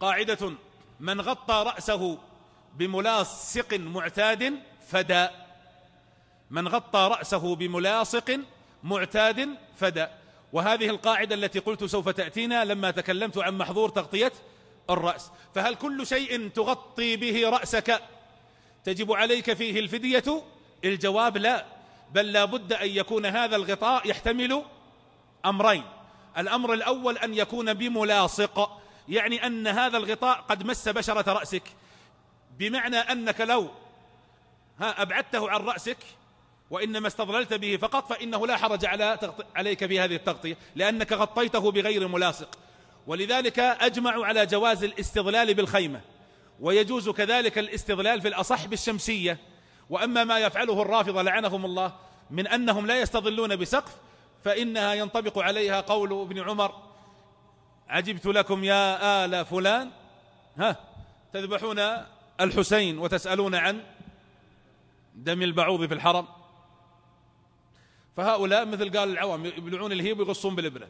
قاعدة من غطى رأسه بملاصق معتاد فدا من غطى رأسه بملاصق معتاد فدا وهذه القاعدة التي قلت سوف تأتينا لما تكلمت عن محظور تغطية الرأس فهل كل شيء تغطي به رأسك تجب عليك فيه الفدية الجواب لا بل لا بد أن يكون هذا الغطاء يحتمل أمرين الأمر الأول أن يكون بملاصق يعني أن هذا الغطاء قد مس بشرة رأسك بمعنى أنك لو ها أبعدته عن رأسك وإنما استظللت به فقط فإنه لا حرج على عليك في هذه التغطية لأنك غطيته بغير ملاصق ولذلك أجمعوا على جواز الاستظلال بالخيمة ويجوز كذلك الاستظلال في الأصح بالشمسية وأما ما يفعله الرافضة لعنهم الله من أنهم لا يستظلون بسقف فإنها ينطبق عليها قول ابن عمر عجبت لكم يا آل فلان ها تذبحون الحسين وتسألون عن دم البعوض في الحرم فهؤلاء مثل قال العوام يبلعون الهيب ويغصون بالإبرة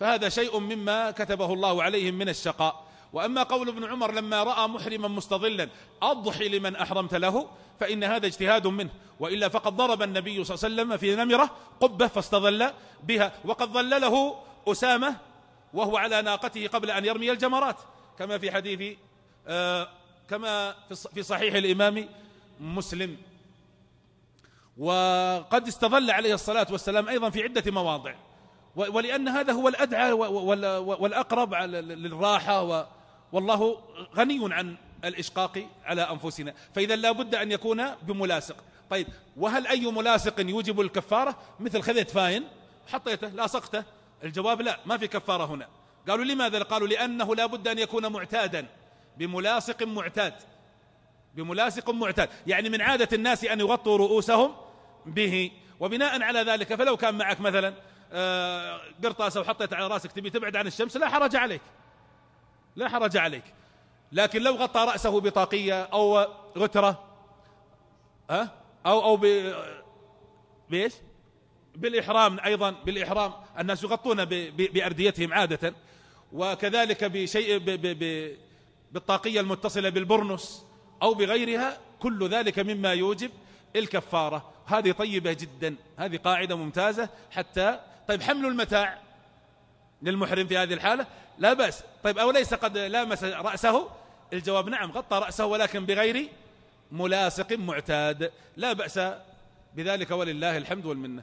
فهذا شيء مما كتبه الله عليهم من الشقاء وأما قول ابن عمر لما رأى محرما مستظلا أضحي لمن أحرمت له فإن هذا اجتهاد منه وإلا فقد ضرب النبي صلى الله عليه وسلم في نمرة قبة فاستظل بها وقد ظلله أسامة وهو على ناقته قبل أن يرمي الجمرات كما في حديث آه، كما في صحيح الإمام مسلم وقد استظل عليه الصلاة والسلام أيضا في عدة مواضع ولأن هذا هو الأدعى والأقرب للراحة والله غني عن الإشقاق على أنفسنا فإذا لا بد أن يكون بملاصق طيب وهل أي ملاصق يوجب الكفارة مثل خذت فاين حطيته لاصقته الجواب لا ما في كفارة هنا قالوا لماذا قالوا لأنه لا بد أن يكون معتادا بملاصق معتاد بملاصق معتاد يعني من عادة الناس أن يغطوا رؤوسهم به وبناء على ذلك فلو كان معك مثلا آه، قرطاسة وحطيت على رأسك تبي تبعد عن الشمس لا حرج عليك لا حرج عليك لكن لو غطى رأسه بطاقية أو غترة أو أو بإيش بالإحرام أيضا بالإحرام الناس يغطون بأرديتهم عادة وكذلك بشيء بالطاقية المتصلة بالبرنس أو بغيرها كل ذلك مما يوجب الكفارة هذه طيبة جدا هذه قاعدة ممتازة حتى طيب حمل المتاع للمحرم في هذه الحالة لا بأس طيب أو ليس قد لامس رأسه الجواب نعم غطى رأسه ولكن بغير ملاصق معتاد لا بأس بذلك ولله الحمد والمنه